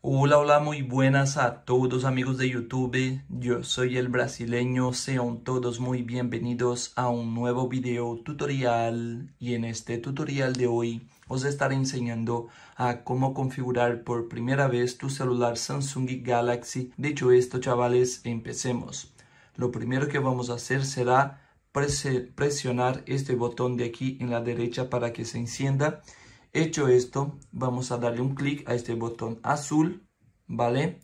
Hola, hola, muy buenas a todos amigos de YouTube. Yo soy el brasileño, sean todos muy bienvenidos a un nuevo video tutorial. Y en este tutorial de hoy os estaré enseñando a cómo configurar por primera vez tu celular Samsung Galaxy. Dicho esto, chavales, empecemos. Lo primero que vamos a hacer será presionar este botón de aquí en la derecha para que se encienda Hecho esto, vamos a darle un clic a este botón azul, ¿vale?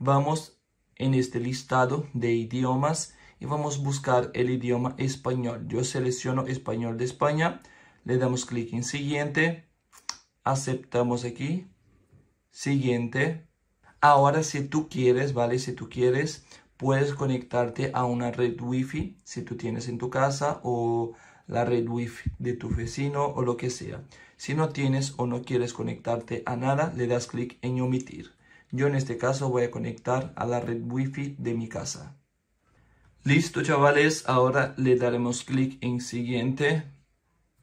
Vamos en este listado de idiomas y vamos a buscar el idioma español. Yo selecciono español de España, le damos clic en siguiente, aceptamos aquí, siguiente. Ahora si tú quieres, ¿vale? Si tú quieres, puedes conectarte a una red wifi si tú tienes en tu casa o la red wifi de tu vecino o lo que sea. Si no tienes o no quieres conectarte a nada, le das clic en omitir. Yo en este caso voy a conectar a la red wifi de mi casa. Listo chavales, ahora le daremos clic en siguiente.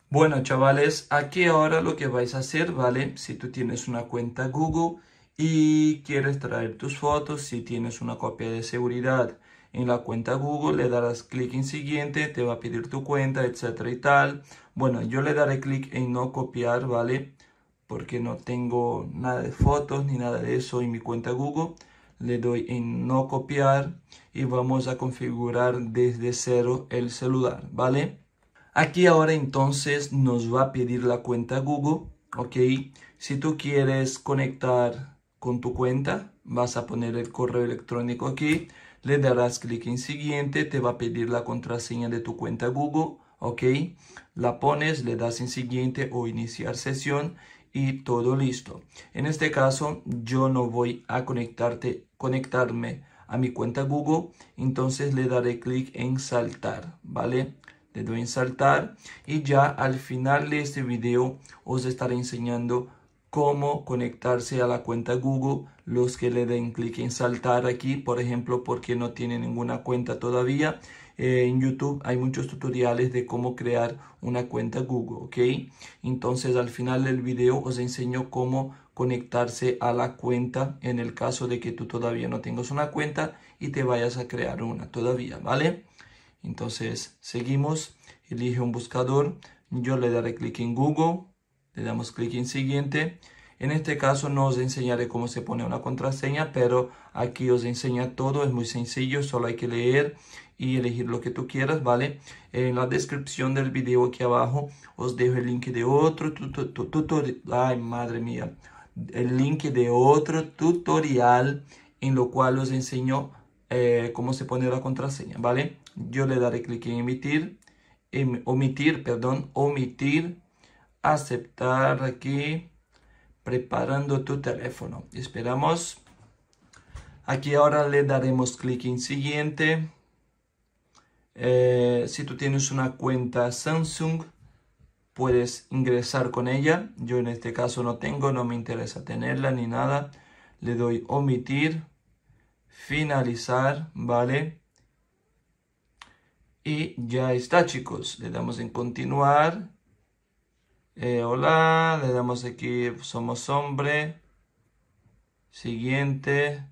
Bueno chavales, aquí ahora lo que vais a hacer, ¿vale? Si tú tienes una cuenta Google y quieres traer tus fotos, si tienes una copia de seguridad en la cuenta Google, le darás clic en siguiente, te va a pedir tu cuenta, etcétera y tal. Bueno, yo le daré clic en no copiar, ¿vale? Porque no tengo nada de fotos ni nada de eso en mi cuenta Google. Le doy en no copiar y vamos a configurar desde cero el celular, ¿vale? Aquí ahora entonces nos va a pedir la cuenta Google, ¿ok? Si tú quieres conectar con tu cuenta, vas a poner el correo electrónico aquí le darás clic en siguiente, te va a pedir la contraseña de tu cuenta Google, ok, la pones, le das en siguiente o iniciar sesión y todo listo. En este caso yo no voy a conectarte, conectarme a mi cuenta Google, entonces le daré clic en saltar, ¿vale? Le doy en saltar y ya al final de este video os estaré enseñando cómo conectarse a la cuenta Google. Los que le den clic en saltar aquí, por ejemplo, porque no tiene ninguna cuenta todavía. Eh, en YouTube hay muchos tutoriales de cómo crear una cuenta Google, ¿ok? Entonces al final del video os enseño cómo conectarse a la cuenta en el caso de que tú todavía no tengas una cuenta y te vayas a crear una todavía, ¿vale? Entonces seguimos, elige un buscador, yo le daré clic en Google le damos clic en siguiente. En este caso no os enseñaré cómo se pone una contraseña, pero aquí os enseña todo, es muy sencillo, solo hay que leer y elegir lo que tú quieras, ¿vale? En la descripción del video aquí abajo os dejo el link de otro tutorial, ay madre mía, el link de otro tutorial en lo cual os enseño eh, cómo se pone la contraseña, ¿vale? Yo le daré clic en emitir, em, omitir, perdón, omitir aceptar aquí preparando tu teléfono. Esperamos. Aquí ahora le daremos clic en siguiente. Eh, si tú tienes una cuenta Samsung, puedes ingresar con ella. Yo en este caso no tengo, no me interesa tenerla ni nada. Le doy omitir, finalizar, ¿vale? Y ya está chicos. Le damos en continuar eh, hola, le damos aquí, somos hombre. Siguiente.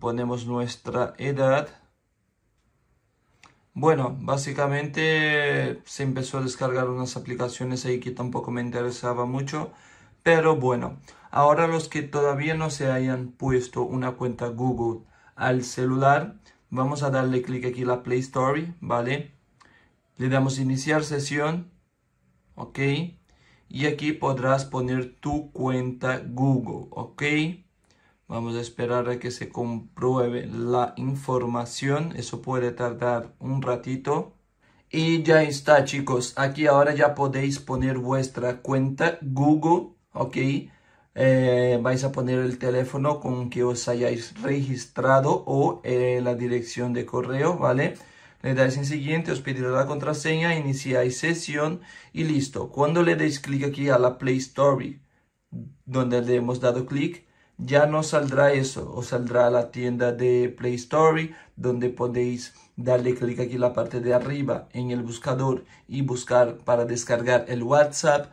Ponemos nuestra edad. Bueno, básicamente se empezó a descargar unas aplicaciones ahí que tampoco me interesaba mucho. Pero bueno, ahora los que todavía no se hayan puesto una cuenta Google al celular, vamos a darle clic aquí a la Play story ¿vale? Le damos iniciar sesión ok y aquí podrás poner tu cuenta google ok vamos a esperar a que se compruebe la información eso puede tardar un ratito y ya está chicos aquí ahora ya podéis poner vuestra cuenta google ok eh, vais a poner el teléfono con que os hayáis registrado o eh, la dirección de correo vale le dais en siguiente, os pedirá la contraseña, iniciáis sesión y listo. Cuando le deis clic aquí a la Play Store, donde le hemos dado clic, ya no saldrá eso, os saldrá la tienda de Play Store, donde podéis darle clic aquí en la parte de arriba en el buscador y buscar para descargar el WhatsApp,